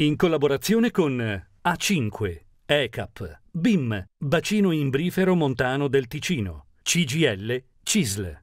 In collaborazione con A5, ECAP, BIM, Bacino Imbrifero Montano del Ticino, CGL, CISL.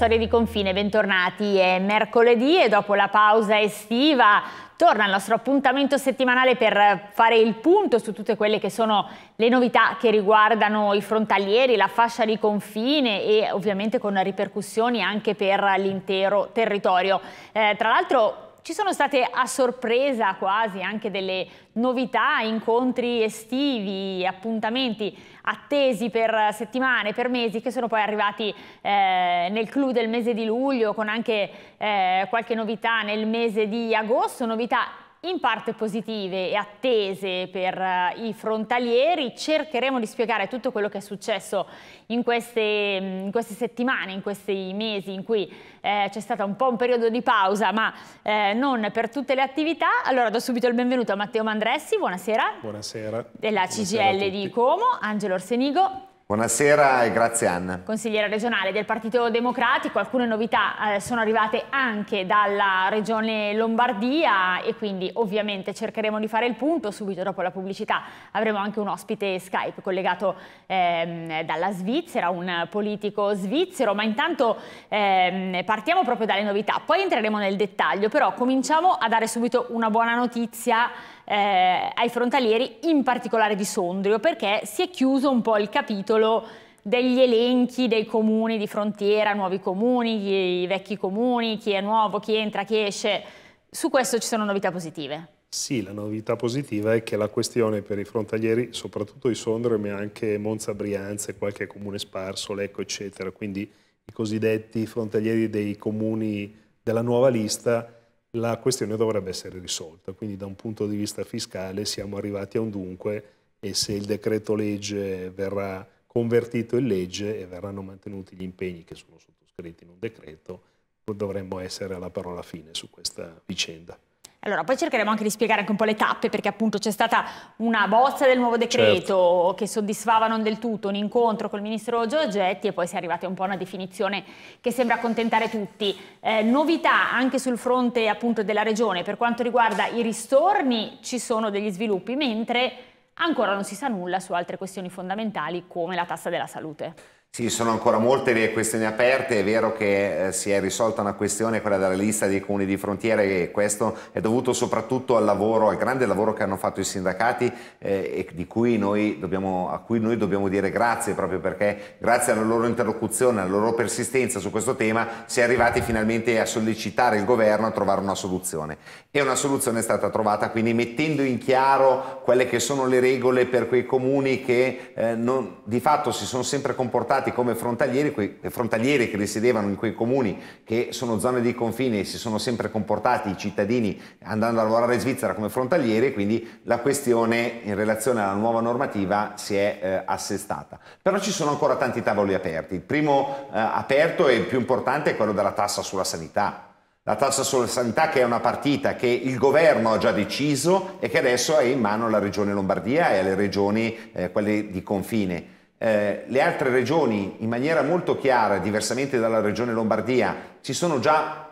Storie di Confine, bentornati. È mercoledì e dopo la pausa estiva torna il nostro appuntamento settimanale per fare il punto su tutte quelle che sono le novità che riguardano i frontalieri, la fascia di confine e ovviamente con ripercussioni anche per l'intero territorio. Eh, tra l'altro ci sono state a sorpresa quasi anche delle novità, incontri estivi, appuntamenti attesi per settimane, per mesi, che sono poi arrivati eh, nel clou del mese di luglio, con anche eh, qualche novità nel mese di agosto, novità in parte positive e attese per eh, i frontalieri. Cercheremo di spiegare tutto quello che è successo in queste, mm, in queste settimane, in questi mesi in cui eh, c'è stato un po' un periodo di pausa, ma eh, non per tutte le attività. Allora do subito il benvenuto a Matteo Mandressi, buonasera. Buonasera. Della CGL buonasera di Como, Angelo Orsenigo Buonasera e grazie Anna. Consigliere regionale del Partito Democratico, alcune novità eh, sono arrivate anche dalla regione Lombardia e quindi ovviamente cercheremo di fare il punto, subito dopo la pubblicità avremo anche un ospite Skype collegato ehm, dalla Svizzera, un politico svizzero, ma intanto ehm, partiamo proprio dalle novità, poi entreremo nel dettaglio, però cominciamo a dare subito una buona notizia eh, ai frontalieri, in particolare di Sondrio, perché si è chiuso un po' il capitolo degli elenchi dei comuni di frontiera, nuovi comuni, vecchi comuni, chi è nuovo, chi entra, chi esce. Su questo ci sono novità positive. Sì, la novità positiva è che la questione per i frontalieri, soprattutto di Sondrio, ma anche Monza Brianza e qualche comune sparso, Lecco, eccetera, quindi i cosiddetti frontalieri dei comuni della nuova lista, la questione dovrebbe essere risolta. Quindi da un punto di vista fiscale siamo arrivati a un dunque e se il decreto legge verrà convertito in legge e verranno mantenuti gli impegni che sono sottoscritti in un decreto, dovremmo essere alla parola fine su questa vicenda. Allora, poi cercheremo anche di spiegare anche un po' le tappe, perché appunto c'è stata una bozza del nuovo decreto certo. che soddisfava non del tutto un incontro col ministro Giorgetti e poi si è arrivati un po' a una definizione che sembra accontentare tutti. Eh, novità anche sul fronte appunto della regione, per quanto riguarda i ristorni ci sono degli sviluppi, mentre ancora non si sa nulla su altre questioni fondamentali come la tassa della salute. Sì, sono ancora molte le questioni aperte, è vero che eh, si è risolta una questione, quella della lista dei comuni di frontiera e questo è dovuto soprattutto al lavoro, al grande lavoro che hanno fatto i sindacati eh, e cui dobbiamo, a cui noi dobbiamo dire grazie proprio perché grazie alla loro interlocuzione, alla loro persistenza su questo tema si è arrivati finalmente a sollecitare il governo a trovare una soluzione e una soluzione è stata trovata quindi mettendo in chiaro quelle che sono le regole per quei comuni che eh, non, di fatto si sono sempre comportati utilizzati come frontalieri, quei frontalieri che risiedevano in quei comuni che sono zone di confine e si sono sempre comportati i cittadini andando a lavorare in Svizzera come frontalieri, quindi la questione in relazione alla nuova normativa si è eh, assestata. Però ci sono ancora tanti tavoli aperti. Il primo eh, aperto e il più importante è quello della tassa sulla sanità la tassa sulla sanità che è una partita che il governo ha già deciso e che adesso è in mano alla regione Lombardia e alle regioni eh, quelle di confine. Eh, le altre regioni, in maniera molto chiara, diversamente dalla regione Lombardia, si sono già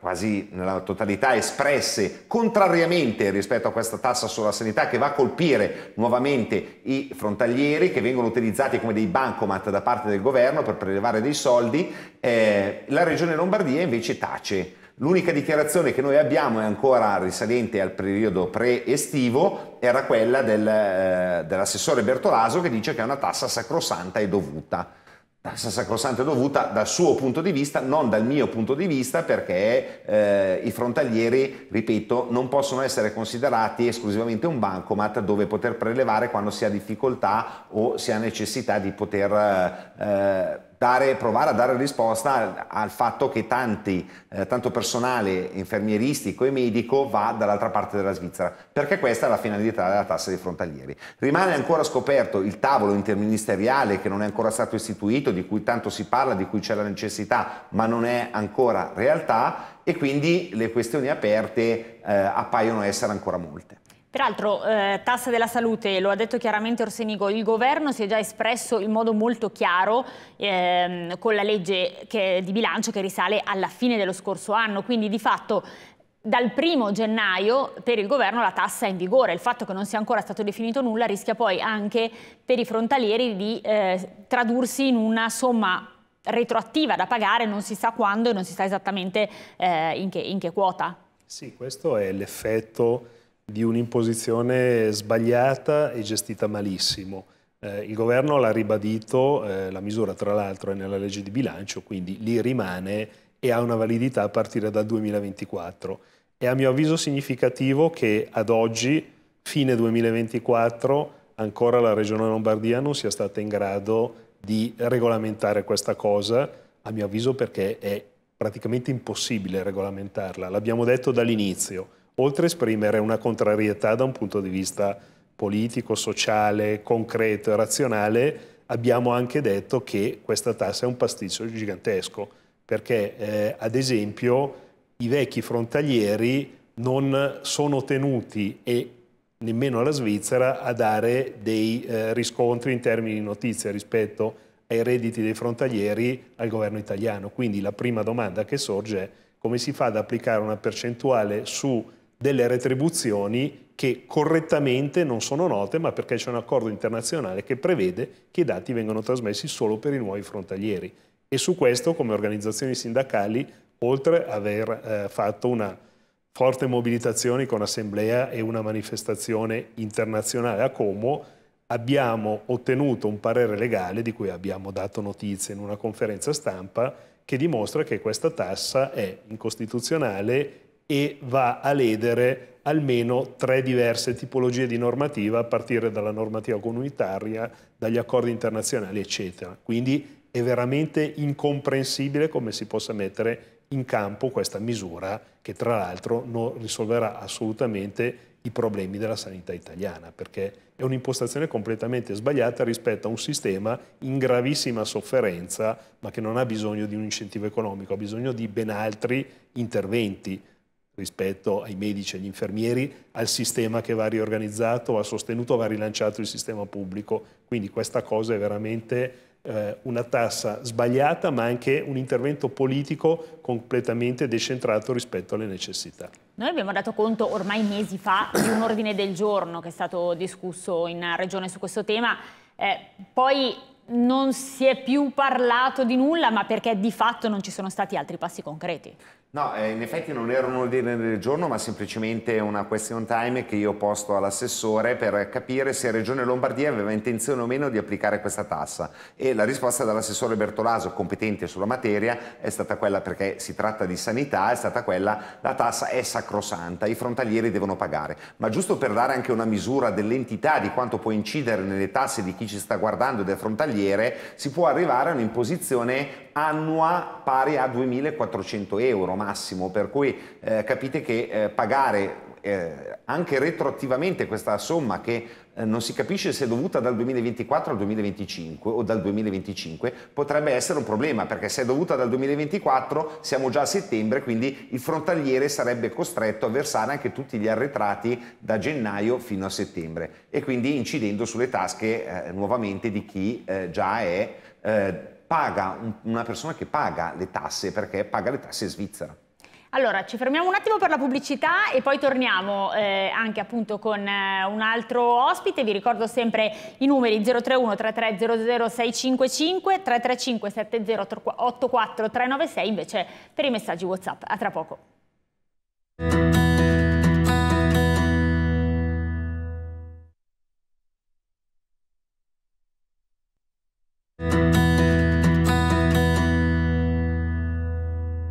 quasi nella totalità espresse contrariamente rispetto a questa tassa sulla sanità che va a colpire nuovamente i frontalieri che vengono utilizzati come dei bancomat da parte del governo per prelevare dei soldi, eh, la regione Lombardia invece tace. L'unica dichiarazione che noi abbiamo è ancora risalente al periodo pre-estivo, era quella del, eh, dell'assessore Bertolaso che dice che è una tassa sacrosanta e dovuta. Tassa sacrosanta e dovuta dal suo punto di vista, non dal mio punto di vista, perché eh, i frontalieri, ripeto, non possono essere considerati esclusivamente un bancomat dove poter prelevare quando si ha difficoltà o si ha necessità di poter... Eh, dare, provare a dare risposta al, al fatto che tanti, eh, tanto personale infermieristico e medico va dall'altra parte della Svizzera, perché questa è la finalità della tassa dei frontalieri. Rimane ancora scoperto il tavolo interministeriale che non è ancora stato istituito, di cui tanto si parla, di cui c'è la necessità, ma non è ancora realtà e quindi le questioni aperte eh, appaiono essere ancora molte. Peraltro, eh, tassa della salute, lo ha detto chiaramente Orsenigo, il governo si è già espresso in modo molto chiaro ehm, con la legge che, di bilancio che risale alla fine dello scorso anno, quindi di fatto dal primo gennaio per il governo la tassa è in vigore, il fatto che non sia ancora stato definito nulla rischia poi anche per i frontalieri di eh, tradursi in una somma retroattiva da pagare non si sa quando e non si sa esattamente eh, in, che, in, che, quota. Sì, questo è l'effetto di un'imposizione sbagliata e gestita malissimo. Eh, il governo l'ha ribadito, eh, la misura tra l'altro è nella legge di bilancio, quindi lì rimane e ha una validità a partire dal 2024. È a mio avviso significativo che ad oggi, fine 2024, ancora la Regione Lombardia non sia stata in grado di regolamentare questa cosa, a mio avviso perché è praticamente impossibile regolamentarla. L'abbiamo detto dall'inizio, oltre a esprimere una contrarietà da un punto di vista politico, sociale, concreto e razionale, abbiamo anche detto che questa tassa è un pasticcio gigantesco, perché eh, ad esempio i vecchi frontalieri non sono tenuti e nemmeno la Svizzera a dare dei eh, riscontri in termini di notizie rispetto ai redditi dei frontalieri al governo italiano. Quindi la prima domanda che sorge è come si fa ad applicare una percentuale su delle retribuzioni che correttamente non sono note, ma perché c'è un accordo internazionale che prevede che i dati vengano trasmessi solo per i nuovi frontalieri. E su questo, come organizzazioni sindacali, oltre ad aver eh, fatto una forte mobilitazione con assemblea e una manifestazione internazionale a Como, abbiamo ottenuto un parere legale di cui abbiamo dato notizie in una conferenza stampa che dimostra che questa tassa è incostituzionale e va a ledere almeno tre diverse tipologie di normativa a partire dalla normativa comunitaria, dagli accordi internazionali, eccetera. Quindi è veramente incomprensibile come si possa mettere in campo questa misura che tra l'altro non risolverà assolutamente i problemi della sanità italiana, perché è un'impostazione completamente sbagliata rispetto a un sistema in gravissima sofferenza, ma che non ha bisogno di un incentivo economico, ha bisogno di ben altri interventi rispetto ai medici e agli infermieri, al sistema che va riorganizzato, va sostenuto, va rilanciato il sistema pubblico. Quindi questa cosa è veramente eh, una tassa sbagliata, ma anche un intervento politico completamente decentrato rispetto alle necessità. Noi abbiamo dato conto ormai mesi fa di un ordine del giorno che è stato discusso in Regione su questo tema. Eh, poi non si è più parlato di nulla, ma perché di fatto non ci sono stati altri passi concreti. No, eh, in effetti non era un ordine del giorno, ma semplicemente una question time che io ho posto all'assessore per capire se Regione Lombardia aveva intenzione o meno di applicare questa tassa. E la risposta dell'assessore Bertolaso, competente sulla materia, è stata quella perché si tratta di sanità, è stata quella la tassa è sacrosanta, i frontalieri devono pagare. Ma giusto per dare anche una misura dell'entità di quanto può incidere nelle tasse di chi ci sta guardando ed è frontaliero, giornaliere si può arrivare a un'imposizione annua pari a 2.400 euro massimo, per cui eh, capite che eh, pagare eh, anche retroattivamente questa somma che eh, non si capisce se è dovuta dal 2024 al 2025 o dal 2025, potrebbe essere un problema perché se è dovuta dal 2024 siamo già a settembre, quindi il frontaliere sarebbe costretto a versare anche tutti gli arretrati da gennaio fino a settembre e quindi incidendo sulle tasche eh, nuovamente di chi eh, già è, eh, paga, un, una persona che paga le tasse perché paga le tasse in Svizzera. Allora, ci fermiamo un attimo per la pubblicità e poi torniamo eh, anche appunto con eh, un altro ospite. Vi ricordo sempre i numeri 031 33 00 655 335 70 84 396 invece per i messaggi WhatsApp. A tra poco.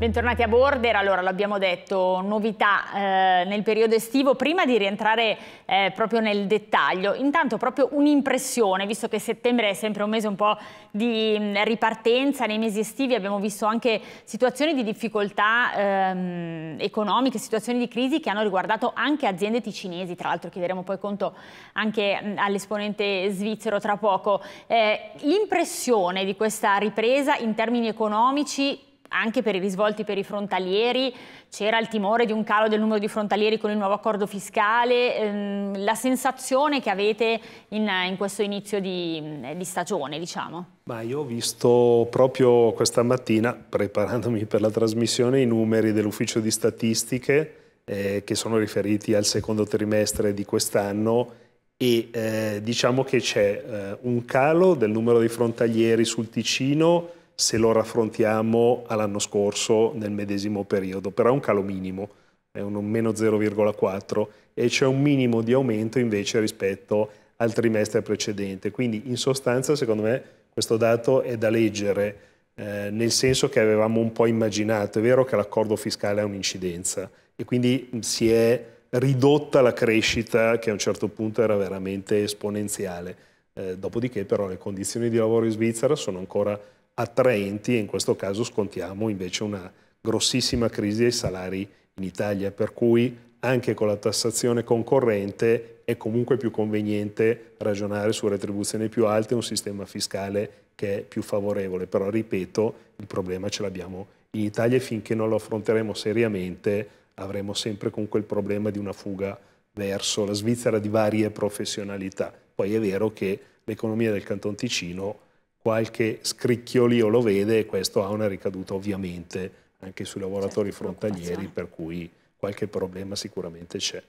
Bentornati a Border, allora l'abbiamo detto, novità eh, nel periodo estivo, prima di rientrare eh, proprio nel dettaglio, intanto proprio un'impressione, visto che settembre è sempre un mese un po' di mh, mm, ripartenza, nei mesi estivi abbiamo visto anche situazioni di difficoltà ehm, economiche, situazioni di crisi che hanno riguardato anche aziende ticinesi, tra l'altro chiederemo poi conto anche mm, all'esponente svizzero tra poco. Eh, l'impressione di questa ripresa in termini economici anche per i risvolti per i frontalieri, c'era il timore di un calo del numero di frontalieri con il nuovo accordo fiscale, ehm, la sensazione che avete in, in questo inizio di, di stagione, diciamo? Ma io ho visto proprio questa mattina, preparandomi per la trasmissione, i numeri dell'ufficio di statistiche eh, che sono riferiti al secondo trimestre di quest'anno e eh, diciamo che c'è eh, un calo del numero di frontalieri sul Ticino se lo raffrontiamo all'anno scorso nel medesimo periodo, però è un calo minimo, è uno meno 0,4 e c'è un minimo di aumento invece rispetto al trimestre precedente. Quindi in sostanza secondo me questo dato è da leggere eh, nel senso che avevamo un po' immaginato, è vero che l'accordo fiscale ha un'incidenza e quindi si è ridotta la crescita che a un certo punto era veramente esponenziale. Eh, dopodiché però le condizioni di lavoro in Svizzera sono ancora attraenti e in questo caso scontiamo invece una grossissima crisi dei salari in Italia, per cui anche con la tassazione concorrente è comunque più conveniente ragionare su retribuzioni più alte e un sistema fiscale che è più favorevole, però ripeto, il problema ce l'abbiamo in Italia e finché non lo affronteremo seriamente avremo sempre comunque il problema di una fuga verso la Svizzera di varie professionalità. Poi è vero che l'economia del Canton Ticino qualche scricchiolio lo vede e questo ha una ricaduta ovviamente anche sui lavoratori certo, frontalieri, per cui qualche problema sicuramente c'è.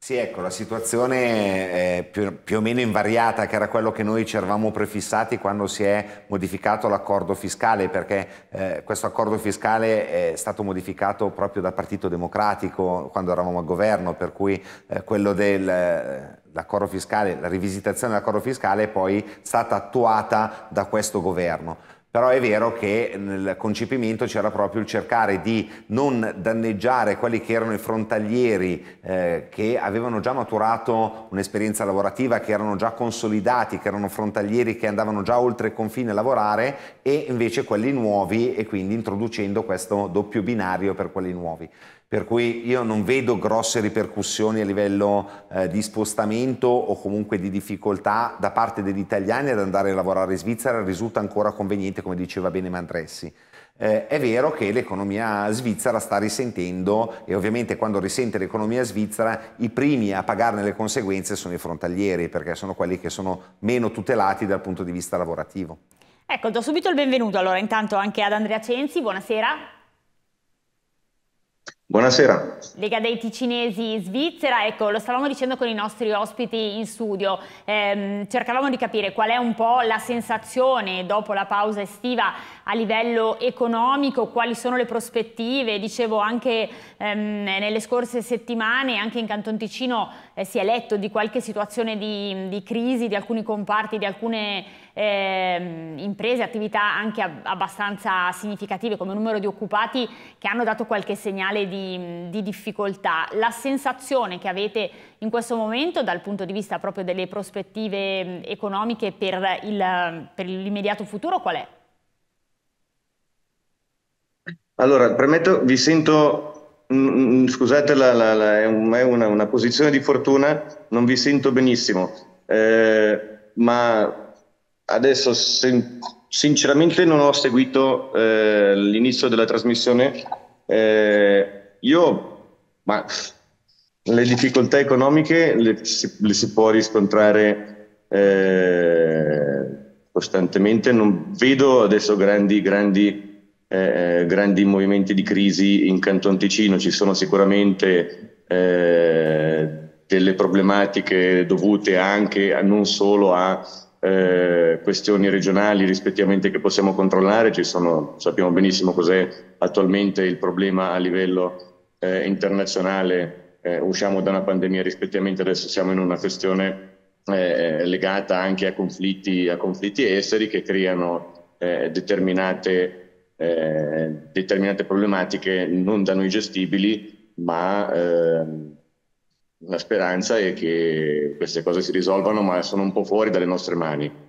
Sì, ecco, la situazione è più, più, o meno invariata, che era quello che noi ci eravamo prefissati quando si è modificato l'accordo fiscale, perché eh, questo accordo fiscale è stato modificato proprio dal Partito Democratico quando eravamo al governo, per cui eh, quello del l'accordo fiscale, la rivisitazione dell'accordo fiscale è poi stata attuata da questo governo però è vero che nel concepimento c'era proprio il cercare di non danneggiare quelli che erano i frontalieri eh, che avevano già maturato un'esperienza lavorativa, che erano già consolidati, che erano frontalieri che andavano già oltre il confine a lavorare e invece quelli nuovi e quindi introducendo questo doppio binario per quelli nuovi per cui io non vedo grosse ripercussioni a livello eh, di spostamento o comunque di difficoltà da parte degli italiani ad andare a lavorare in Svizzera, risulta ancora conveniente come diceva bene Mandressi. Eh, è vero che l'economia svizzera sta risentendo e ovviamente quando risente l'economia svizzera i primi a pagarne le conseguenze sono i frontalieri perché sono quelli che sono meno tutelati dal punto di vista lavorativo. Ecco, do subito il benvenuto allora intanto anche ad Andrea Cenzi, buonasera. Buonasera. Lega dei Ticinesi Svizzera, ecco, lo stavamo dicendo con i nostri ospiti in studio, ehm, cercavamo di capire qual è un po' la sensazione dopo la pausa estiva a livello economico, quali sono le prospettive, dicevo anche ehm, nelle scorse settimane, anche in Canton Ticino eh, si è letto di qualche situazione di, di crisi, di alcuni comparti, di alcune eh, imprese, attività anche abbastanza significative come numero di occupati che hanno dato qualche segnale di, di difficoltà. La sensazione che avete in questo momento dal punto di vista proprio delle prospettive ehm, economiche per, il, per l'immediato futuro qual è? Allora, premetto, vi sento, mh, scusate, la, la, la, è, un, è una, una, posizione di fortuna, non vi sento benissimo, eh, ma adesso sin- sinceramente non ho seguito eh, l'inizio della trasmissione. Eh, io, ma le difficoltà economiche le si, le si può riscontrare eh, costantemente. Non vedo adesso grandi, grandi, eh, grandi, movimenti di crisi in Canton Ticino. Ci sono sicuramente eh, delle problematiche dovute anche a, non solo a eh, questioni regionali rispettivamente che possiamo controllare, ci sono, sappiamo benissimo cos'è attualmente il problema a livello eh, internazionale, eh, usciamo da una pandemia rispettivamente, adesso siamo in una questione eh, legata anche a conflitti, a conflitti, esteri che creano eh, determinate, eh, determinate, problematiche non da noi gestibili, ma ehm, la speranza è che queste cose si risolvano, ma sono un po' fuori dalle nostre mani.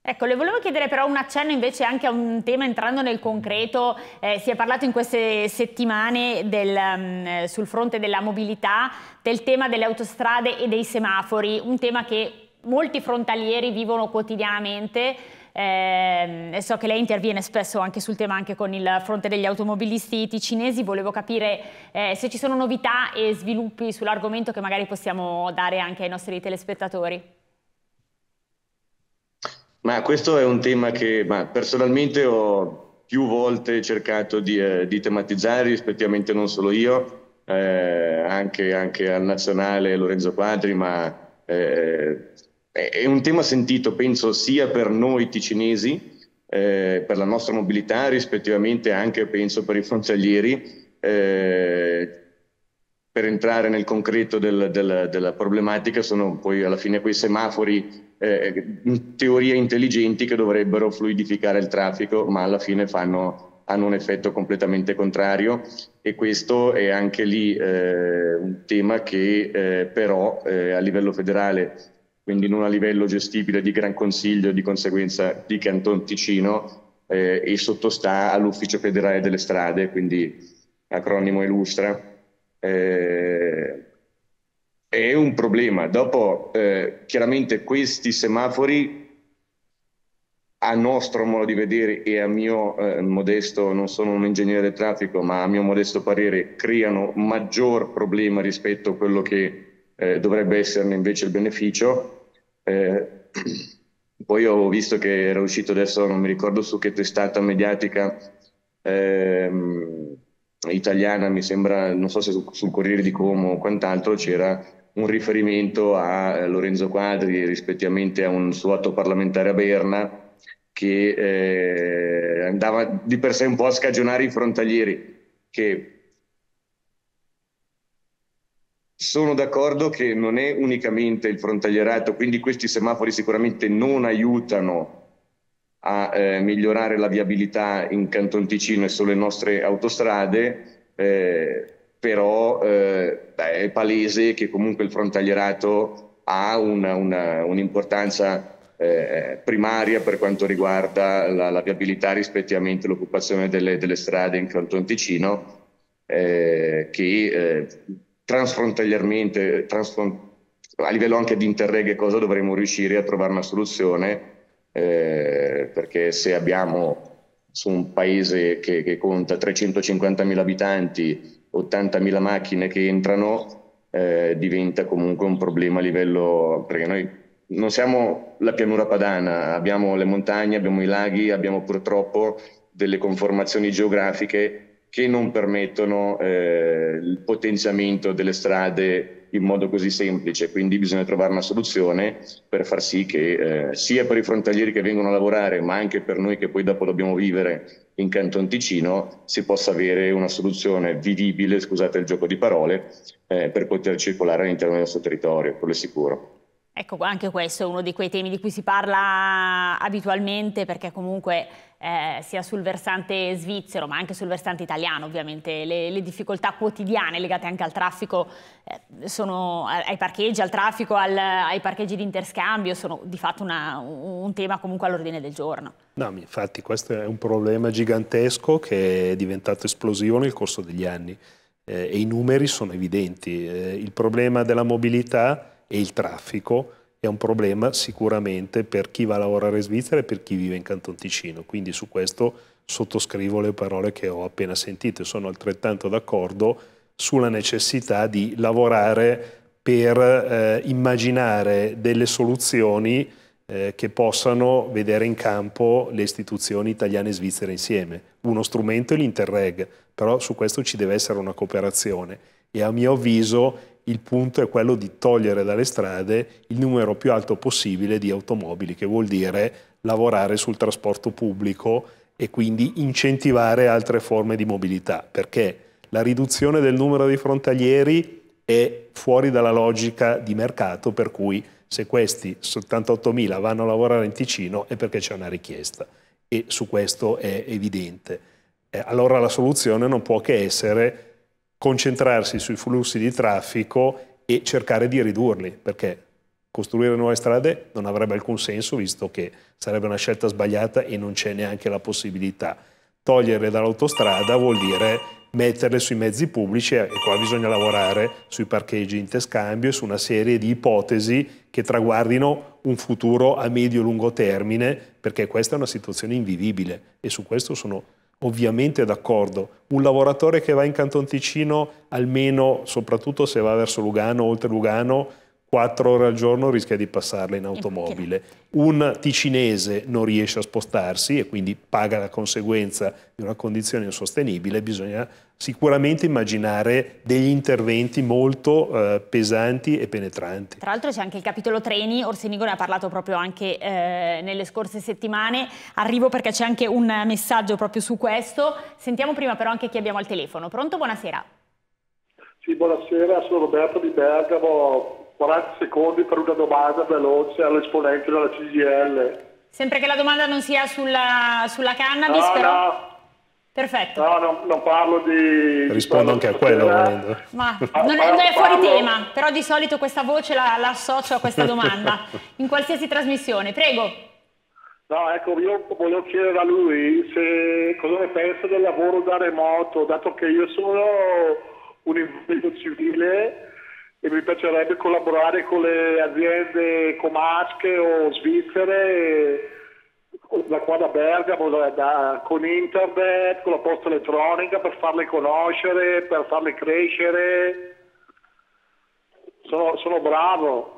Ecco, le volevo chiedere però un accenno invece anche a un tema entrando nel concreto, eh, si è parlato in queste settimane del, um, sul fronte della mobilità, del tema delle autostrade e dei semafori, un tema che molti frontalieri vivono quotidianamente, eh, so che lei interviene spesso anche sul tema anche con il fronte degli automobilisti ticinesi, volevo capire eh, se ci sono novità e sviluppi sull'argomento che magari possiamo dare anche ai nostri telespettatori. Ma questo è un tema che personalmente ho più volte cercato di, eh, di tematizzare, rispettivamente non solo io, eh, anche, anche, al nazionale Lorenzo Quadri, ma eh, è un tema sentito, penso, sia per noi ticinesi, eh, per la nostra mobilità, rispettivamente anche, penso, per i frontalieri. Eh, per entrare nel concreto del, del, della problematica sono poi alla fine quei semafori eh, in teoria intelligenti che dovrebbero fluidificare il traffico, ma alla fine fanno, hanno un effetto completamente contrario e questo è anche lì eh, un tema che eh, però eh, a livello federale quindi non a livello gestibile di Gran Consiglio di conseguenza di Canton Ticino, eh, e sottostà all'Ufficio federale delle strade, quindi acronimo Illustra. Eh, è un problema. Dopo, eh, chiaramente, questi semafori, a nostro modo di vedere e a mio eh, modesto, non sono un ingegnere del traffico, ma a mio modesto parere, creano maggior problema rispetto a quello che eh, dovrebbe esserne invece il beneficio. Eh, poi ho visto che era uscito adesso, non mi ricordo su che testata mediatica ehm, italiana, mi sembra, non so se su, sul Corriere di Como o quant'altro, c'era un riferimento a Lorenzo Quadri rispettivamente a un suo atto parlamentare a Berna che eh, andava di per sé un po' a scagionare i frontalieri che sono d'accordo che non è unicamente il frontalierato, quindi questi semafori sicuramente non aiutano a eh, migliorare la viabilità in Canton Ticino e sulle nostre autostrade, eh, però eh, è palese che comunque il frontalierato ha una, una, un'importanza eh, primaria per quanto riguarda la, la viabilità rispettivamente all'occupazione delle, delle strade in Canton Ticino, eh, che eh, transfrontaliерmente, transfront- a livello anche di interreg e cosa dovremmo riuscire a trovare una soluzione, eh, perché se abbiamo su un paese che, che conta 350.000 abitanti 80.000 macchine che entrano, eh, diventa comunque un problema a livello, perché noi non siamo la pianura padana, abbiamo le montagne, abbiamo i laghi, abbiamo purtroppo delle conformazioni geografiche che non permettono eh, il potenziamento delle strade in modo così semplice, quindi bisogna trovare una soluzione per far sì che eh, sia per i frontalieri che vengono a lavorare, ma anche per noi che poi dopo dobbiamo vivere in Canton Ticino, si possa avere una soluzione vivibile, scusate il gioco di parole, eh, per poter circolare all'interno del nostro territorio, quello è sicuro. Ecco, anche questo è uno di quei temi di cui si parla abitualmente perché comunque eh, sia sul versante svizzero ma anche sul versante italiano ovviamente le, le difficoltà quotidiane legate anche al traffico eh, sono ai parcheggi, al traffico, al, ai parcheggi di interscambio sono di fatto una, un tema comunque all'ordine del giorno. No, infatti questo è un problema gigantesco che è diventato esplosivo nel corso degli anni eh, e i numeri sono evidenti. Eh, il problema della mobilità e il traffico è un problema sicuramente per chi va a lavorare in Svizzera e per chi vive in Canton Ticino, quindi su questo sottoscrivo le parole che ho appena sentito e sono altrettanto d'accordo sulla necessità di lavorare per eh, immaginare delle soluzioni eh, che possano vedere in campo le istituzioni italiane e svizzere insieme. Uno strumento è l'Interreg, però su questo ci deve essere una cooperazione e a mio avviso il punto è quello di togliere dalle strade il numero più alto possibile di automobili, che vuol dire lavorare sul trasporto pubblico e quindi incentivare altre forme di mobilità, perché la riduzione del numero dei frontalieri è fuori dalla logica di mercato, per cui se questi 78.000 vanno a lavorare in Ticino è perché c'è una richiesta e su questo è evidente. Eh, allora la soluzione non può che essere concentrarsi sui flussi di traffico e cercare di ridurli, perché costruire nuove strade non avrebbe alcun senso, visto che sarebbe una scelta sbagliata e non c'è neanche la possibilità. Toglierle dall'autostrada vuol dire metterle sui mezzi pubblici e qua bisogna lavorare sui parcheggi interscambio e su una serie di ipotesi che traguardino un futuro a medio-lungo termine, perché questa è una situazione invivibile e su questo sono ovviamente d'accordo. Un lavoratore che va in Canton Ticino, almeno, soprattutto se va verso Lugano, oltre Lugano, quattro ore al giorno rischia di passarle in eh, automobile. Un ticinese non riesce a spostarsi e quindi paga la conseguenza di una condizione insostenibile. Bisogna sicuramente immaginare degli interventi molto eh, pesanti e penetranti. Tra l'altro c'è anche il capitolo treni, Orsenigo ne ha parlato proprio anche eh, nelle scorse settimane. Arrivo perché c'è anche un messaggio proprio su questo. Sentiamo prima però anche chi abbiamo al telefono. Pronto? Buonasera. Sì, buonasera, sono Roberto di Bergamo 40 secondi per una domanda veloce all'esponente della CGL. Sempre che la domanda non sia sulla, sulla cannabis, no, però... No. Perfetto. No, no, non parlo di... Rispondo anche a quello. Volendo. Ma ah, non, è, non è fuori tema, però di solito questa voce la, la associo a questa domanda, in qualsiasi trasmissione. Prego. No, ecco, io volevo chiedere a lui se cosa ne pensa del lavoro da remoto, dato che io sono un invito civile e mi piacerebbe collaborare con le aziende comasche o svizzere da qua da Bergamo, da, da, con internet, con la posta elettronica per farle conoscere, per farle crescere. Sono, sono bravo.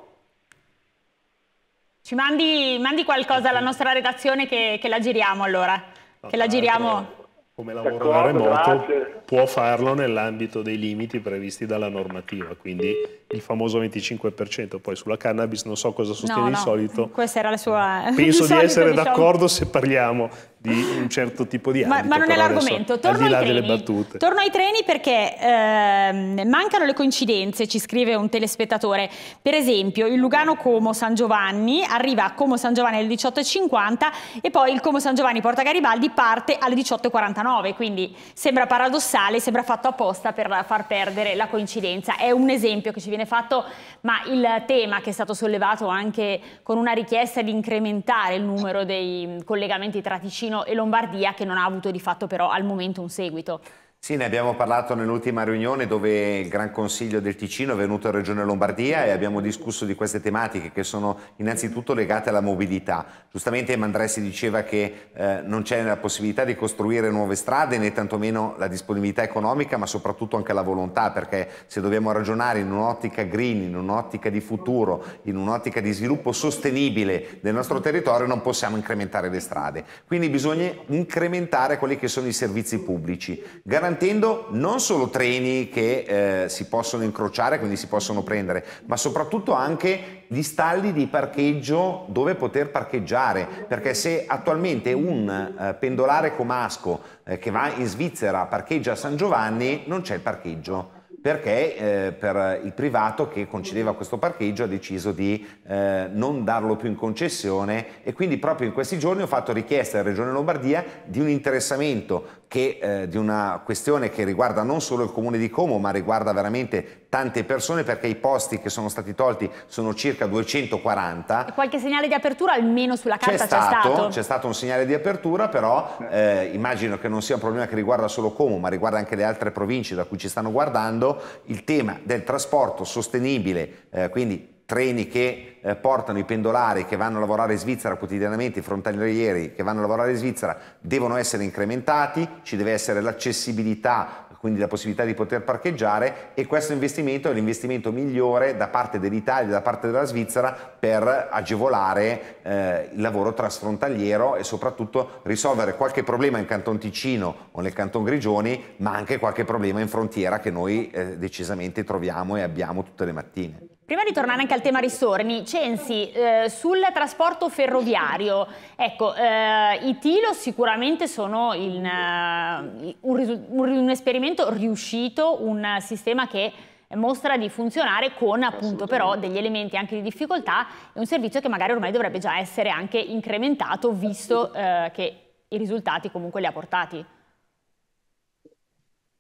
Ci mandi, mandi, qualcosa alla nostra redazione che, che la giriamo allora. che la giriamo come cioè, lavoro da remoto grazie. può farlo nell'ambito dei limiti previsti dalla normativa, quindi il famoso 25%, poi sulla cannabis non so cosa sostiene no, no. di solito. Questa era la sua... Penso di, di essere d'accordo se parliamo di un certo tipo di ambito. Ma, ma non è l'argomento, torno, al torno, ai treni perché eh, mancano le coincidenze, ci scrive un telespettatore. Per esempio il Lugano Como San Giovanni arriva a Como San Giovanni alle 18.50 e poi il Como San Giovanni Porta Garibaldi parte alle 18.49, quindi sembra paradossale, sembra fatto apposta per far perdere la coincidenza. È un esempio che ci viene viene fatto, ma il tema che è stato sollevato anche con una richiesta di incrementare il numero dei collegamenti tra Ticino e Lombardia che non ha avuto di fatto però al momento un seguito. Sì, ne abbiamo parlato nell'ultima riunione dove il Gran Consiglio del Ticino è venuto a Regione Lombardia e abbiamo discusso di queste tematiche che sono innanzitutto legate alla mobilità. Giustamente Mandressi diceva che eh, non c'è la possibilità di costruire nuove strade né tantomeno la disponibilità economica ma soprattutto anche la volontà perché se dobbiamo ragionare in un'ottica green, in un'ottica di futuro, in un'ottica di sviluppo sostenibile del nostro territorio non possiamo incrementare le strade. Quindi bisogna incrementare quelli che sono i servizi pubblici. Garantire garantendo non solo treni che eh, si possono incrociare, quindi si possono prendere, ma soprattutto anche gli stalli di parcheggio dove poter parcheggiare, perché se attualmente un eh, pendolare comasco eh, che va in Svizzera parcheggia a San Giovanni non c'è il parcheggio perché eh, per il privato che concedeva questo parcheggio ha deciso di eh, non darlo più in concessione e quindi proprio in questi giorni ho fatto richiesta alla Regione Lombardia di un interessamento che, eh, di una questione che riguarda non solo il comune di Como ma riguarda veramente tante persone perché i posti che sono stati tolti sono circa 240. E qualche segnale di apertura almeno sulla carta c'è stato? C'è stato un segnale di apertura però eh, immagino che non sia un problema che riguarda solo Como ma riguarda anche le altre province da cui ci stanno guardando il tema del trasporto sostenibile, eh, quindi treni che eh, portano i pendolari che vanno a lavorare in Svizzera quotidianamente, i frontalieri che vanno a lavorare in Svizzera, devono essere incrementati, ci deve essere l'accessibilità quindi la possibilità di poter parcheggiare e questo investimento è l'investimento migliore da parte dell'Italia da parte della Svizzera per agevolare eh, il lavoro trasfrontaliero e soprattutto risolvere qualche problema in Canton Ticino o nel Canton Grigioni, ma anche qualche problema in frontiera che noi eh, decisamente troviamo e abbiamo tutte le mattine. Prima di tornare anche al tema ristorni, Censi, eh, sul trasporto ferroviario, ecco, eh, i Tilo sicuramente sono in, uh, eh, un, un, un, esperimento riuscito, un sistema che mostra di funzionare con appunto però degli elementi anche di difficoltà e un servizio che magari ormai dovrebbe già essere anche incrementato visto eh, che i risultati comunque li ha portati.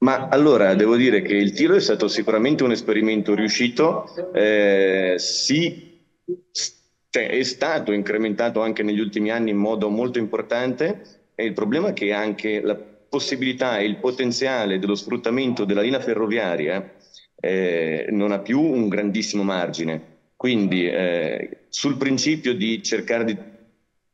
Ma allora devo dire che il tiro è stato sicuramente un esperimento riuscito, eh, sì, cioè è stato incrementato anche negli ultimi anni in modo molto importante e il problema è che anche la possibilità e il potenziale dello sfruttamento della linea ferroviaria eh, non ha più un grandissimo margine. Quindi eh, sul principio di cercare di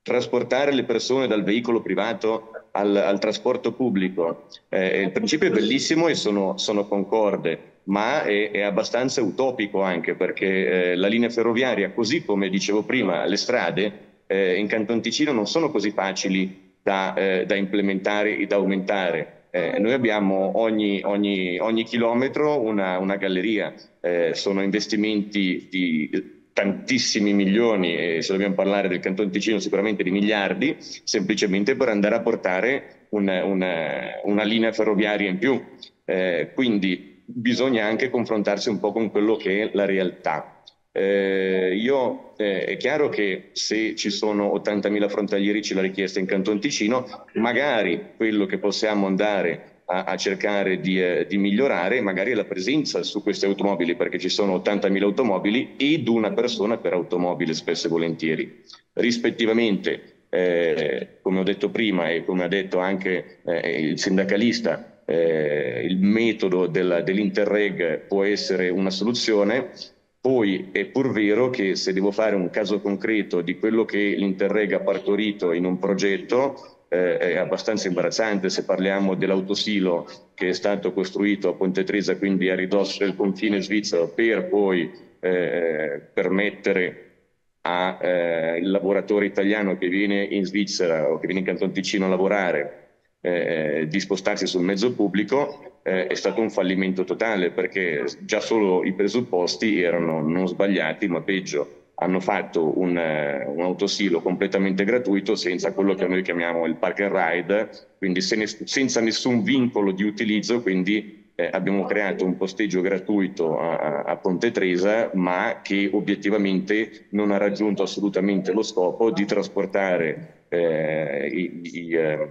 trasportare le persone dal veicolo privato al, al trasporto pubblico. Eh, il principio è bellissimo e sono, sono concorde, ma è, è, abbastanza utopico anche perché eh, la linea ferroviaria, così come dicevo prima, le strade eh, in Canton Ticino non sono così facili da, eh, da implementare e da aumentare. Eh, ah. noi abbiamo ogni, ogni, ogni chilometro una, una galleria, eh, sono investimenti di tantissimi milioni, e se dobbiamo parlare del Canton Ticino sicuramente di miliardi, semplicemente per andare a portare una, una, una linea ferroviaria in più. Eh, quindi bisogna anche confrontarsi un po' con quello che è la realtà. Eh, io, eh, è chiaro che se ci sono 80.000 frontalieri ce la richiesta in Canton Ticino, magari quello che possiamo andare a, a cercare di, eh, di, migliorare magari la presenza su queste automobili, perché ci sono 80.000 automobili ed una persona per automobile spesso e volentieri. Rispettivamente, eh, come ho detto prima e come ha detto anche eh, il sindacalista, eh, il metodo della, dell'Interreg può essere una soluzione, poi è pur vero che se devo fare un caso concreto di quello che l'Interreg ha partorito in un progetto, eh, è abbastanza imbarazzante se parliamo dell'autosilo che è stato costruito a Ponte Tresa, quindi a ridosso del confine svizzero, per poi eh, permettere al eh, lavoratore italiano che viene in Svizzera o che viene in Canton Ticino a lavorare eh, eh, di spostarsi sul mezzo pubblico eh, è stato un fallimento totale perché già solo i presupposti erano non sbagliati ma peggio hanno fatto un, eh, un, autosilo completamente gratuito senza quello che noi chiamiamo il park and ride, quindi se ne, senza nessun vincolo di utilizzo, quindi eh, abbiamo creato un posteggio gratuito a, a Ponte Tresa, ma che obiettivamente non ha raggiunto assolutamente lo scopo di trasportare eh, i, i, eh,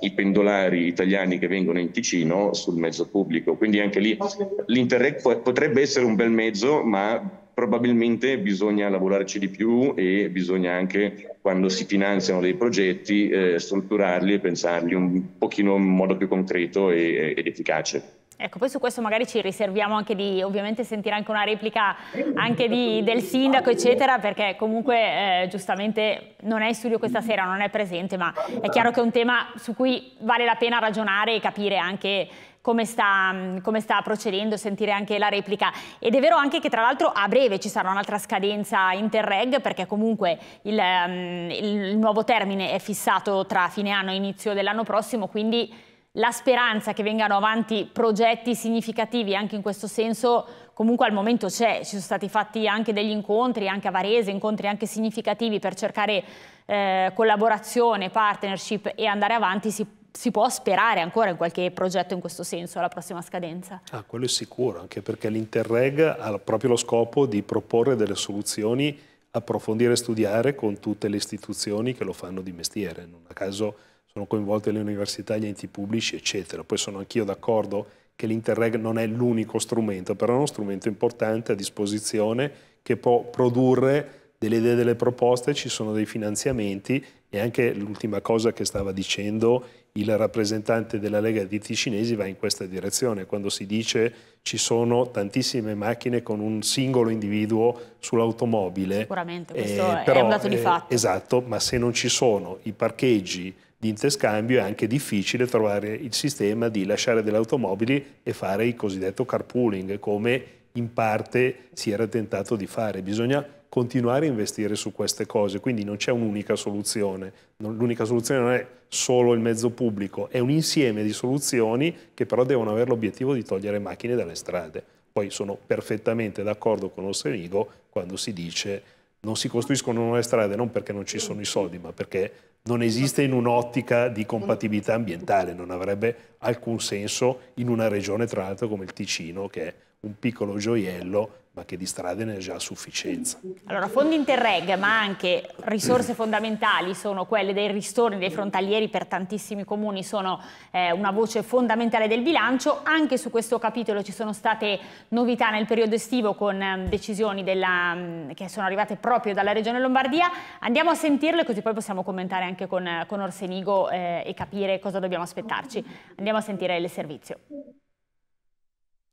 i pendolari italiani che vengono in Ticino sul mezzo pubblico. Quindi anche lì l'Interreg potrebbe essere un bel mezzo, ma probabilmente bisogna lavorarci di più e bisogna anche quando si finanziano dei progetti eh, strutturarli e pensarli un pochino in modo più concreto e, ed efficace. Ecco, poi su questo magari ci riserviamo anche di ovviamente sentire anche una replica anche di, del sindaco, eccetera, perché comunque eh, giustamente non è in studio questa sera, non è presente, ma è chiaro che è un tema su cui vale la pena ragionare e capire anche come sta, mm, come sta procedendo, sentire anche la replica. Ed è vero anche che tra l'altro a breve ci sarà un'altra scadenza Interreg perché comunque il, mm, il nuovo termine è fissato tra fine anno e inizio dell'anno prossimo, quindi la speranza che vengano avanti progetti significativi anche in questo senso comunque al momento c'è, ci sono stati fatti anche degli incontri anche a Varese, incontri anche significativi per cercare eh, collaborazione, partnership e andare avanti, si si può sperare ancora in qualche progetto in questo senso alla prossima scadenza? Ah, quello è sicuro, anche perché l'Interreg ha proprio lo scopo di proporre delle soluzioni, approfondire e studiare con tutte le istituzioni che lo fanno di mestiere. Non a caso sono coinvolte le università, gli enti pubblici, eccetera. Poi sono anch'io d'accordo che l'Interreg non è l'unico strumento, però è uno strumento importante a disposizione che può produrre delle idee, delle proposte, ci sono dei finanziamenti e anche l'ultima cosa che stava dicendo il rappresentante della Lega di Ticinesi va in questa direzione, quando si dice ci sono tantissime macchine con un singolo individuo sull'automobile. Sicuramente, eh, questo eh, però, è un dato di eh, fatto. Eh, esatto, ma se non ci sono i parcheggi di interscambio è anche difficile trovare il sistema di lasciare delle automobili e fare il cosiddetto carpooling, come in parte si era tentato di fare. Bisogna continuare a investire su queste cose. Quindi non c'è un'unica soluzione. L'unica soluzione non è solo il mezzo pubblico, è un insieme di soluzioni che però devono avere l'obiettivo di togliere macchine dalle strade. Poi sono perfettamente d'accordo con Ossenigo quando si dice non si costruiscono nuove strade non perché non ci sono i soldi, ma perché non esiste in un'ottica di compatibilità ambientale, non avrebbe alcun senso in una regione tra l'altro come il Ticino che è un piccolo gioiello ma che di strade ne è già a sufficienza. Allora, fondi Interreg, ma anche risorse fondamentali sono quelle dei ristorni dei frontalieri per tantissimi comuni, sono eh, una voce fondamentale del bilancio. Anche su questo capitolo ci sono state novità nel periodo estivo con eh, decisioni della, mm, che sono arrivate proprio dalla Regione Lombardia. Andiamo a sentirle così poi possiamo commentare anche con, con Orsenigo eh, e capire cosa dobbiamo aspettarci. Andiamo a sentire il servizio.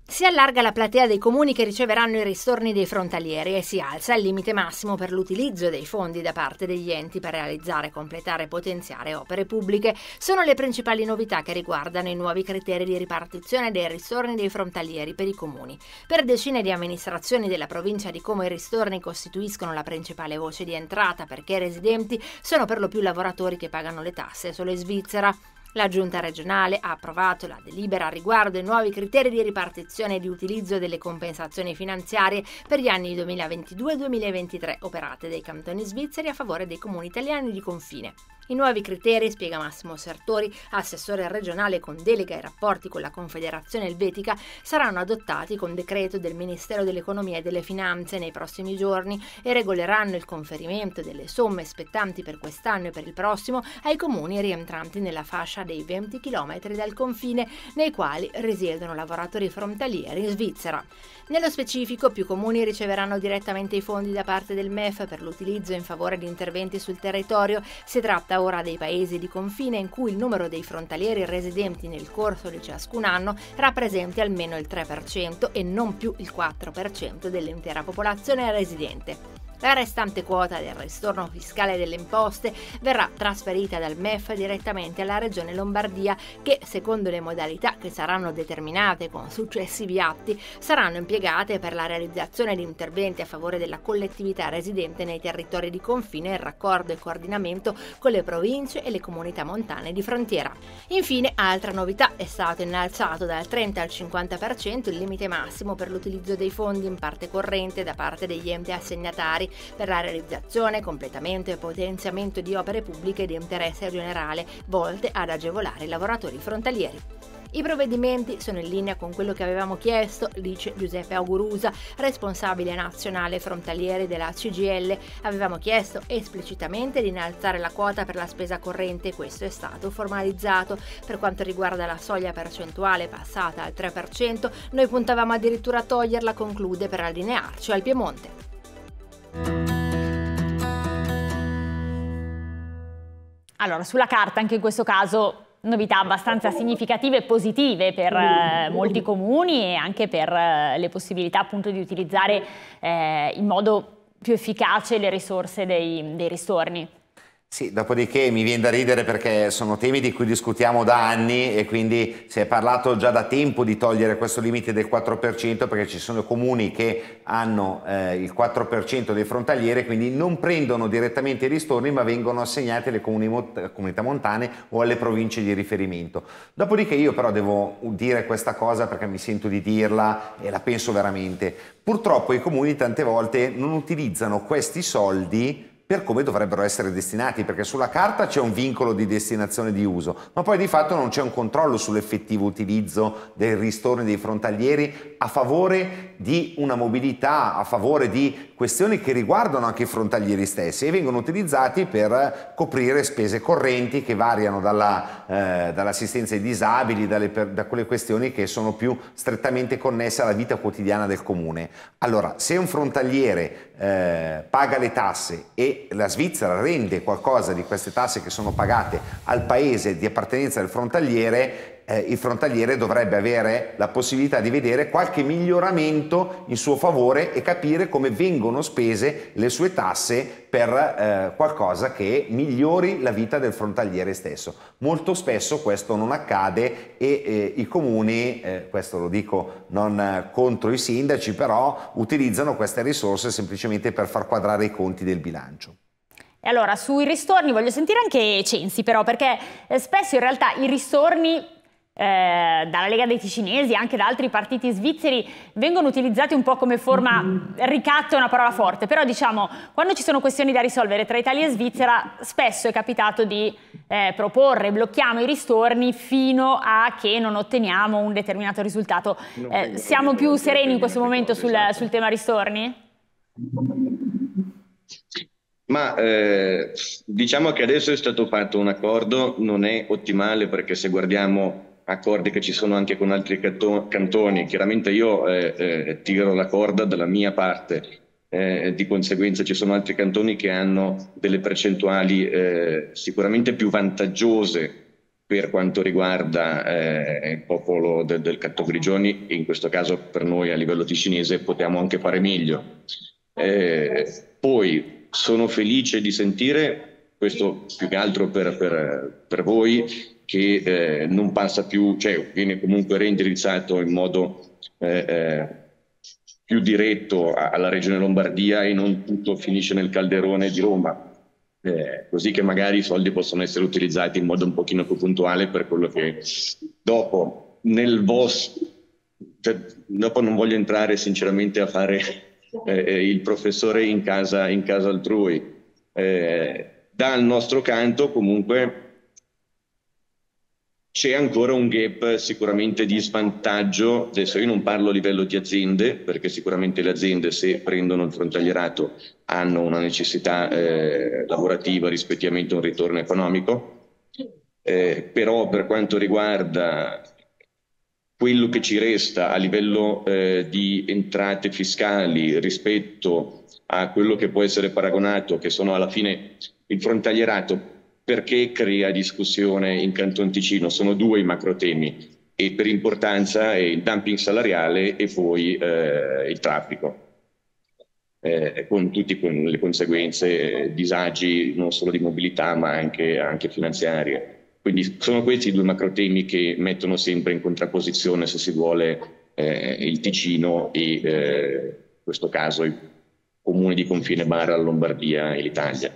Si allarga la platea dei comuni che riceveranno i ristorni dei frontalieri e si alza il limite massimo per l'utilizzo dei fondi da parte degli enti per realizzare, completare e potenziare opere pubbliche. Sono le principali novità che riguardano i nuovi criteri di ripartizione dei ristorni dei frontalieri per i comuni. Per decine di amministrazioni della provincia di Como i ristorni costituiscono la principale voce di entrata perché i residenti sono per lo più lavoratori che pagano le tasse solo in Svizzera. La giunta regionale ha approvato la delibera riguardo ai nuovi criteri di ripartizione e di utilizzo delle compensazioni finanziarie per gli anni 2022-2023 operate dai cantoni svizzeri a favore dei comuni italiani di confine. I nuovi criteri, spiega Massimo Sertori, assessore regionale con delega ai rapporti con la Confederazione Elvetica, saranno adottati con decreto del Ministero dell'Economia e delle Finanze nei prossimi giorni e regoleranno il conferimento delle somme spettanti per quest'anno e per il prossimo ai comuni rientranti nella fascia dei 20 km dal confine nei quali risiedono lavoratori frontalieri in Svizzera. Nello specifico, più comuni riceveranno direttamente i fondi da parte del MEF per l'utilizzo in favore di interventi sul territorio. Si tratta ora dei paesi di confine in cui il numero dei frontalieri residenti nel corso di ciascun anno rappresenti almeno il 3% e non più il 4% dell'intera popolazione residente. La restante quota del ristorno fiscale delle imposte verrà trasferita dal MEF direttamente alla Regione Lombardia che, secondo le modalità che saranno determinate con successivi atti, saranno impiegate per la realizzazione di interventi a favore della collettività residente nei territori di confine in raccordo e coordinamento con le province e le comunità montane di frontiera. Infine, altra novità, è stato innalzato dal 30 al 50% il limite massimo per l'utilizzo dei fondi in parte corrente da parte degli enti assegnatari necessari per la realizzazione, completamento e potenziamento di opere pubbliche di interesse generale volte ad agevolare i lavoratori frontalieri. I provvedimenti sono in linea con quello che avevamo chiesto, dice Giuseppe Augurusa, responsabile nazionale frontaliere della CGL. Avevamo chiesto esplicitamente di innalzare la quota per la spesa corrente e questo è stato formalizzato. Per quanto riguarda la soglia percentuale passata al 3%, noi puntavamo addirittura a toglierla, conclude per allinearci al Piemonte. Allora, sulla carta anche in questo caso novità abbastanza significative e positive per eh, molti comuni e anche per eh, le possibilità appunto di utilizzare eh, in modo più efficace le risorse dei, dei ristorni. Sì, dopodiché mi viene da ridere perché sono temi di cui discutiamo da anni e quindi si è parlato già da tempo di togliere questo limite del 4% perché ci sono comuni che hanno eh, il 4% dei frontalieri quindi non prendono direttamente i ristorni ma vengono assegnati alle comuni, comunità montane o alle province di riferimento. Dopodiché io però devo dire questa cosa perché mi sento di dirla e la penso veramente. Purtroppo i comuni tante volte non utilizzano questi soldi per come dovrebbero essere destinati, perché sulla carta c'è un vincolo di destinazione di uso, ma poi di fatto non c'è un controllo sull'effettivo utilizzo dei ristorni dei frontalieri a favore di una mobilità a favore di questioni che riguardano anche i frontalieri stessi e vengono utilizzati per coprire spese correnti che variano dalla, eh, dall'assistenza ai disabili, dalle, per, da quelle questioni che sono più strettamente connesse alla vita quotidiana del comune. Allora, se un frontaliere eh, paga le tasse e la Svizzera rende qualcosa di queste tasse che sono pagate al paese di appartenenza del frontaliere, eh, il frontaliere dovrebbe avere la possibilità di vedere qualche miglioramento in suo favore e capire come vengono spese le sue tasse per eh, qualcosa che migliori la vita del frontaliere stesso. Molto spesso questo non accade e eh, i comuni, eh, questo lo dico non contro i sindaci, però utilizzano queste risorse semplicemente per far quadrare i conti del bilancio. E allora sui ristorni voglio sentire anche Censi però perché eh, spesso in realtà i ristorni eh, dalla Lega dei Ticinesi e anche da altri partiti svizzeri vengono utilizzati un po' come forma ricatto è una parola forte, però diciamo quando ci sono questioni da risolvere tra Italia e Svizzera spesso è capitato di eh, proporre blocchiamo i ristorni fino a che non otteniamo un determinato risultato. Eh, siamo più sereni in questo momento sul, esatto. sul tema ristorni? Ma eh, diciamo che adesso è stato fatto un accordo, non è ottimale perché se guardiamo accordi che ci sono anche con altri cantoni. Chiaramente io eh, eh, tiro la corda dalla mia parte, eh, di conseguenza ci sono altri cantoni che hanno delle percentuali eh, sicuramente più vantaggiose per quanto riguarda eh, il popolo de- del Cattogrigioni, in questo caso per noi a livello ticinese potremmo anche fare meglio. Eh, poi sono felice di sentire, questo più che altro per, per, per voi, che eh, non passa più, cioè viene comunque reindirizzato in modo eh, eh più diretto alla regione Lombardia e non tutto finisce nel calderone di Roma. Eh, così che magari i soldi possono essere utilizzati in modo un pochino più puntuale per quello che dopo nel vostro... cioè, dopo non voglio entrare sinceramente a fare eh, eh, il professore in casa, in casa altrui eh, dal nostro canto comunque c'è ancora un gap sicuramente di svantaggio. Adesso io non parlo a livello di aziende, perché sicuramente le aziende se prendono il frontalierato hanno una necessità eh, lavorativa rispettivamente a un ritorno economico. Eh, però per quanto riguarda quello che ci resta a livello eh, di entrate fiscali rispetto a quello che può essere paragonato, che sono alla fine il frontalierato perché crea discussione in Canton Ticino? Sono due i macro temi e per importanza è il dumping salariale e poi eh, il traffico. Eh, con tutte le conseguenze, eh, disagi non solo di mobilità ma anche, anche finanziarie. Quindi sono questi i due macro temi che mettono sempre in contrapposizione, se si vuole, eh, il Ticino e in eh, questo caso il comune di confine Barra, Lombardia e l'Italia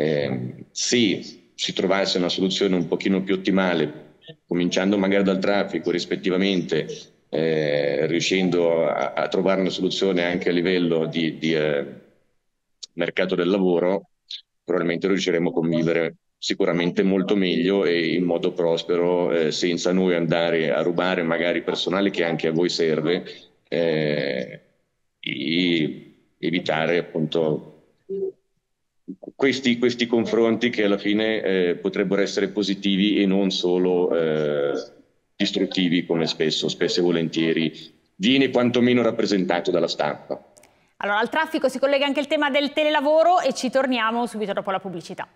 eh, se si trovasse una soluzione un pochino più ottimale, cominciando magari dal traffico rispettivamente, eh, riuscendo a, a, trovare una soluzione anche a livello di, di eh, mercato del lavoro, probabilmente riusciremo a convivere sicuramente molto meglio e in modo prospero eh, senza noi andare a rubare magari personale che anche a voi serve eh, e evitare appunto questi, questi, confronti che alla fine eh, potrebbero essere positivi e non solo eh, distruttivi come spesso, spesso e volentieri viene quantomeno rappresentato dalla stampa. Allora al traffico si collega anche il tema del telelavoro e ci torniamo subito dopo la pubblicità.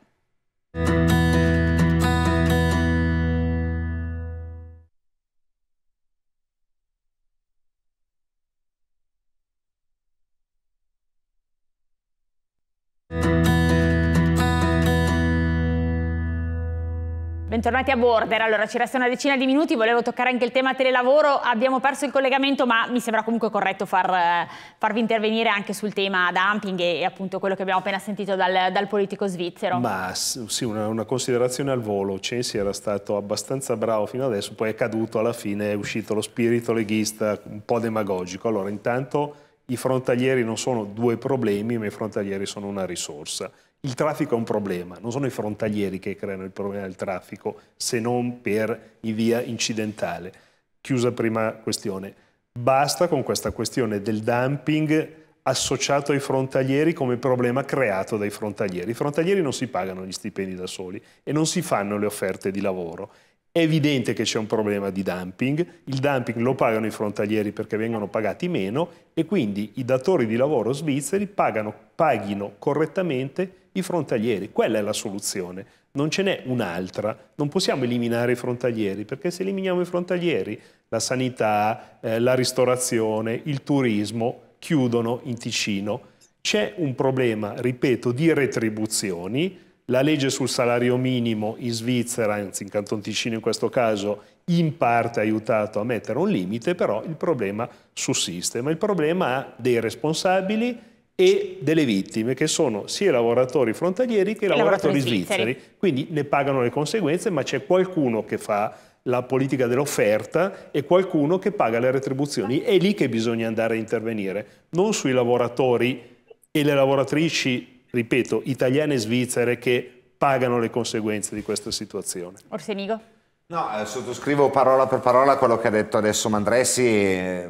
bentornati a Border. Allora, ci resta una decina di minuti, volevo toccare anche il tema telelavoro, abbiamo perso il collegamento, ma mi sembra comunque corretto far, eh, farvi intervenire anche sul tema dumping e, e, appunto quello che abbiamo appena sentito dal, dal politico svizzero. Ma sì, una, una, considerazione al volo, Censi era stato abbastanza bravo fino adesso, poi è caduto alla fine, è uscito lo spirito leghista un po' demagogico. Allora, intanto i frontalieri non sono due problemi, ma i frontalieri sono una risorsa il traffico è un problema, non sono i frontalieri che creano il problema del traffico, se non per in via incidentale. Chiusa prima questione. Basta con questa questione del dumping associato ai frontalieri come problema creato dai frontalieri. I frontalieri non si pagano gli stipendi da soli e non si fanno le offerte di lavoro. È evidente che c'è un problema di dumping, il dumping lo pagano i frontalieri perché vengono pagati meno e quindi i datori di lavoro svizzeri pagano, paghino correttamente i frontalieri. Quella è la soluzione, non ce n'è un'altra. Non possiamo eliminare i frontalieri, perché se eliminiamo i frontalieri, la sanità, eh, la ristorazione, il turismo chiudono in Ticino. C'è un problema, ripeto, di retribuzioni. La legge sul salario minimo in Svizzera, anzi in Canton Ticino in questo caso, in parte ha aiutato a mettere un limite, però il problema sussiste. Ma il problema dei responsabili, e delle vittime che sono sia i lavoratori frontalieri che i lavoratori, lavoratori svizzeri. svizzeri. Quindi ne pagano le conseguenze, ma c'è qualcuno che fa la politica dell'offerta e qualcuno che paga le retribuzioni. È lì che bisogna andare a intervenire, non sui lavoratori e le lavoratrici, ripeto, italiane e svizzere che pagano le conseguenze di questa situazione. Orsenigo? No, eh, sottoscrivo parola per parola quello che ha detto adesso Mandressi eh,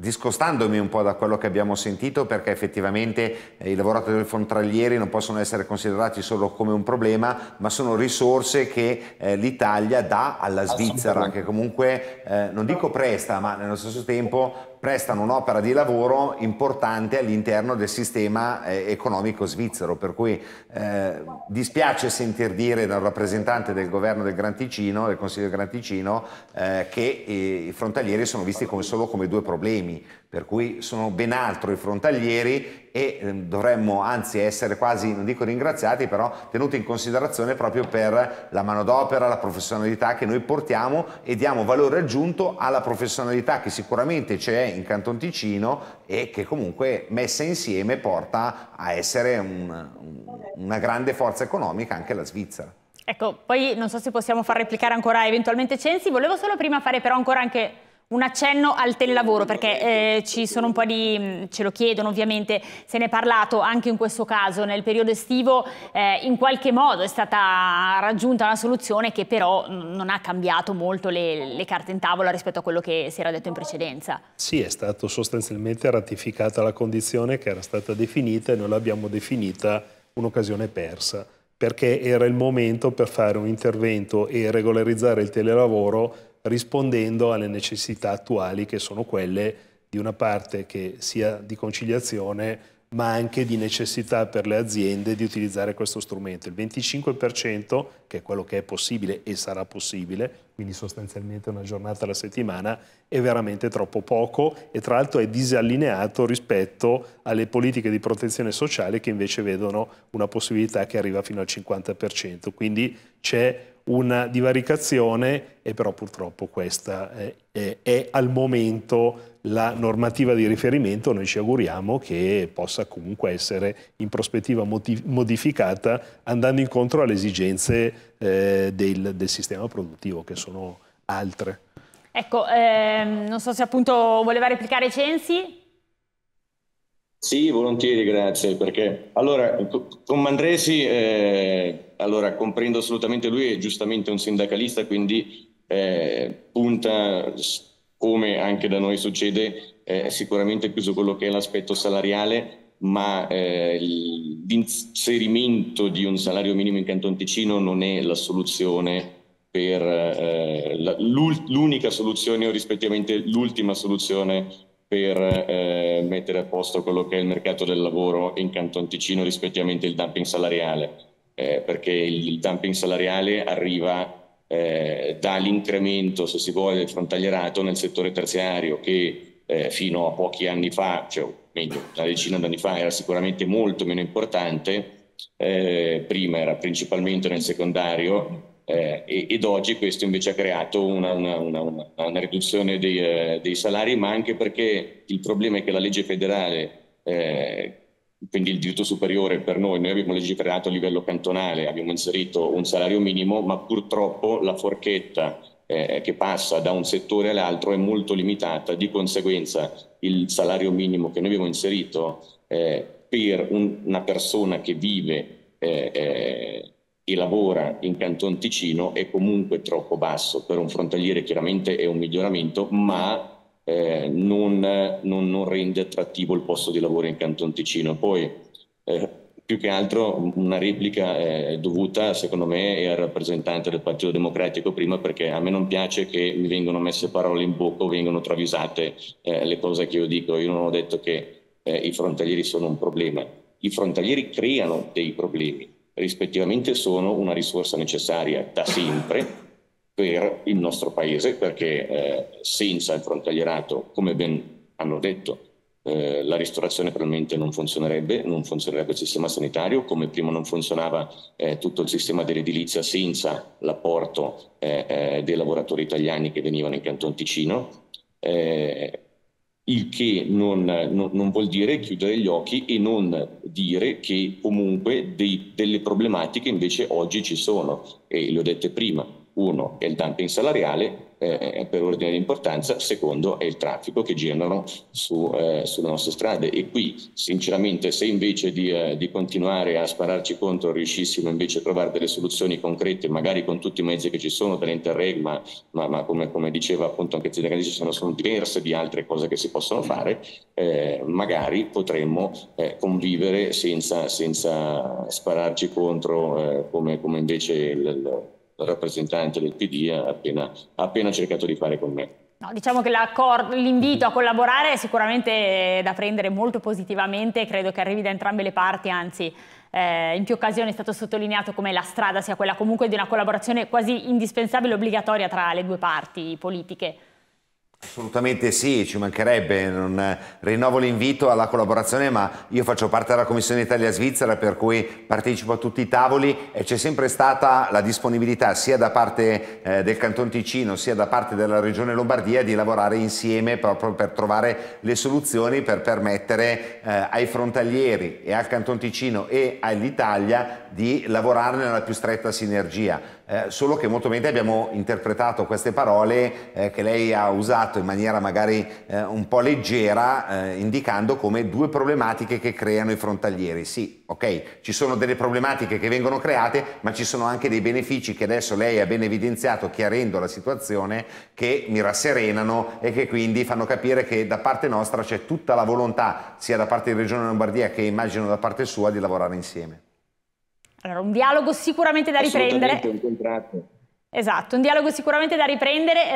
discostandomi un po' da quello che abbiamo sentito perché effettivamente eh, i lavoratori frontalieri non possono essere considerati solo come un problema ma sono risorse che eh, l'Italia dà alla Svizzera che comunque eh, non dico presta ma nello stesso tempo prestano un'opera di lavoro importante all'interno del sistema eh, economico svizzero, per cui eh, dispiace sentir dire dal rappresentante del governo del Gran Ticino, del Consiglio del Gran Ticino, eh, che eh, i frontalieri sono visti come, solo come due problemi, per cui sono ben altro i frontalieri e ehm, dovremmo anzi essere quasi, non dico ringraziati, però tenuti in considerazione proprio per la manodopera, la professionalità che noi portiamo e diamo valore aggiunto alla professionalità che sicuramente c'è in Canton Ticino e che comunque messa insieme porta a essere un, una grande forza economica anche la Svizzera. Ecco, poi non so se possiamo far replicare ancora eventualmente Censi, volevo solo prima fare però ancora anche un accenno al telelavoro perché eh, ci sono un po' di, mm, ce lo chiedono ovviamente, se ne è parlato anche in questo caso, nel periodo estivo eh, in qualche modo è stata raggiunta una soluzione che però mm, non ha cambiato molto le, le, carte in tavola rispetto a quello che si era detto in precedenza. Sì, è stata sostanzialmente ratificata la condizione che era stata definita e noi l'abbiamo definita un'occasione persa perché era il momento per fare un intervento e regolarizzare il telelavoro rispondendo alle necessità attuali che sono quelle di una parte che sia di conciliazione ma anche di necessità per le aziende di utilizzare questo strumento. Il 25%, che è quello che è possibile e sarà possibile, quindi sostanzialmente una giornata alla settimana, è veramente troppo poco e tra l'altro è disallineato rispetto alle politiche di protezione sociale che invece vedono una possibilità che arriva fino al 50%. Quindi c'è una divaricazione e però purtroppo questa è, è, è al momento la normativa di riferimento, noi ci auguriamo che possa comunque essere in prospettiva modificata andando incontro alle esigenze eh, del, del sistema produttivo che sono altre. Ecco, ehm, non so se appunto voleva replicare Censi. Sì, volentieri, grazie, perché allora con Mandresi, eh, allora comprendo assolutamente lui, è giustamente un sindacalista, quindi eh, punta, come anche da noi succede, eh, sicuramente più su quello che è l'aspetto salariale, ma eh, l'inserimento di un salario minimo in Canton Ticino non è la soluzione per eh, l'unica soluzione o rispettivamente l'ultima soluzione per eh, mettere a posto quello che è il mercato del lavoro in Canton Ticino rispettivamente il dumping salariale, eh, perché il dumping salariale arriva eh, dall'incremento, se si vuole, del frontalierato nel settore terziario che eh, fino a pochi anni fa, cioè meglio, una decina di anni fa era sicuramente molto meno importante, eh, prima era principalmente nel secondario, eh, ed oggi questo invece ha creato una, una, una, una riduzione dei, eh, dei, salari, ma anche perché il problema è che la legge federale, eh, quindi il diritto superiore per noi, noi abbiamo legiferato a livello cantonale, abbiamo inserito un salario minimo, ma purtroppo la forchetta eh, che passa da un settore all'altro è molto limitata, di conseguenza il salario minimo che noi abbiamo inserito eh, per un, una persona che vive eh, eh e lavora in Canton Ticino è comunque troppo basso. Per un frontaliere chiaramente è un miglioramento, ma eh, non, non, non, rende attrattivo il posto di lavoro in Canton Ticino. Poi, eh, più che altro una replica eh, dovuta, secondo me, al rappresentante del Partito Democratico prima, perché a me non piace che mi vengano messe parole in bocca o vengano travisate eh, le cose che io dico. Io non ho detto che eh, i frontalieri sono un problema. I frontalieri creano dei problemi rispettivamente sono una risorsa necessaria da sempre per il nostro paese perché eh, senza il frontalierato, come ben hanno detto, eh, la ristorazione probabilmente non funzionerebbe, non funzionerebbe il sistema sanitario, come prima non funzionava eh, tutto il sistema dell'edilizia senza l'apporto eh, eh dei lavoratori italiani che venivano in Canton Ticino. Eh, il che non, non, non, vuol dire chiudere gli occhi e non dire che comunque dei, delle problematiche invece oggi ci sono e le ho dette prima. Uno è il dumping salariale eh, per ordine di importanza, secondo è il traffico che generano su, eh, sulle nostre strade e qui sinceramente se invece di, eh, di, continuare a spararci contro riuscissimo invece a trovare delle soluzioni concrete magari con tutti i mezzi che ci sono dall'Interreg ma, ma, ma come, come, diceva appunto anche Zidane ci sono, sono diverse di altre cose che si possono fare eh, magari potremmo eh, convivere senza, senza, spararci contro eh, come, come invece il, il rappresentante del PD ha appena, appena cercato di fare con me. No, diciamo che l'invito a collaborare è sicuramente da prendere molto positivamente, credo che arrivi da entrambe le parti, anzi eh, in più occasioni è stato sottolineato come la strada sia quella comunque di una collaborazione quasi indispensabile e obbligatoria tra le due parti politiche. Assolutamente sì, ci mancherebbe, non eh, rinnovo l'invito alla collaborazione, ma io faccio parte della Commissione Italia-Svizzera per cui partecipo a tutti i tavoli e c'è sempre stata la disponibilità sia da parte eh, del Canton Ticino sia da parte della Regione Lombardia di lavorare insieme proprio per trovare le soluzioni per permettere eh, ai frontalieri e al Canton Ticino e all'Italia di lavorare nella più stretta sinergia, eh, solo che molto bene abbiamo interpretato queste parole eh, che lei ha usato in maniera magari eh, un po' leggera, eh, indicando come due problematiche che creano i frontalieri. Sì, ok, ci sono delle problematiche che vengono create, ma ci sono anche dei benefici che adesso lei ha ben evidenziato chiarendo la situazione, che mi rasserenano e che quindi fanno capire che da parte nostra c'è tutta la volontà, sia da parte di Regione Lombardia che immagino da parte sua, di lavorare insieme. Allora, un dialogo sicuramente da riprendere. Un contratto. Esatto, un dialogo sicuramente da riprendere,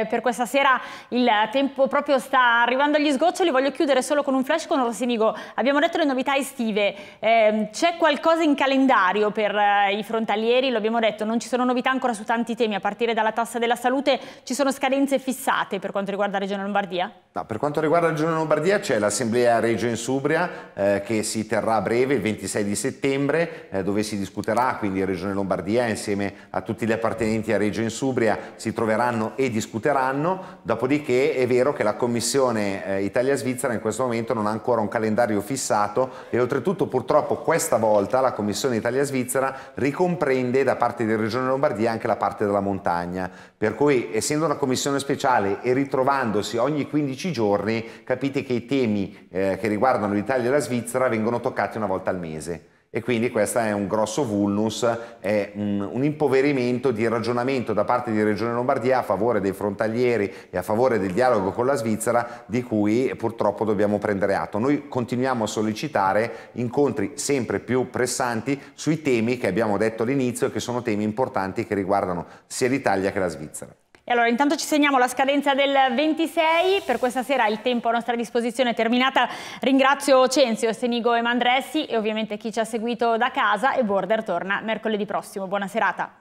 eh, per questa sera il tempo proprio sta arrivando agli sgoccioli, voglio chiudere solo con un flash con Rossinigo, abbiamo detto le novità estive, eh, c'è qualcosa in calendario per eh, i frontalieri, lo abbiamo detto, non ci sono novità ancora su tanti temi, a partire dalla tassa della salute ci sono scadenze fissate per quanto riguarda la Regione Lombardia? No, per quanto riguarda la Regione Lombardia c'è l'assemblea Regio Reggio Insubria eh, che si terrà a breve il 26 di settembre eh, dove si discuterà quindi Regione Lombardia insieme a tutti gli appartenenti provvedimenti a Reggio Insubria si troveranno e discuteranno, dopodiché è vero che la Commissione eh, Italia-Svizzera in questo momento non ha ancora un calendario fissato e oltretutto purtroppo questa volta la Commissione Italia-Svizzera ricomprende da parte della Regione Lombardia anche la parte della montagna, per cui essendo una Commissione speciale e ritrovandosi ogni 15 giorni capite che i temi eh, che riguardano l'Italia e la Svizzera vengono toccati una volta al mese. E quindi questo è un grosso vulnus, è un, un, impoverimento di ragionamento da parte di Regione Lombardia a favore dei frontalieri e a favore del dialogo con la Svizzera di cui purtroppo dobbiamo prendere atto. Noi continuiamo a sollecitare incontri sempre più pressanti sui temi che abbiamo detto all'inizio e che sono temi importanti che riguardano sia l'Italia che la Svizzera. E allora intanto ci segniamo la scadenza del 26, per questa sera il tempo a nostra disposizione è terminata, ringrazio Cenzio, Senigo e Mandressi e ovviamente chi ci ha seguito da casa e Border torna mercoledì prossimo, buona serata.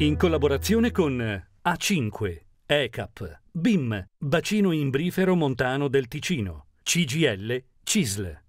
In collaborazione con A5, ECAP, BIM, Bacino Imbrifero Montano del Ticino, CGL, CISL.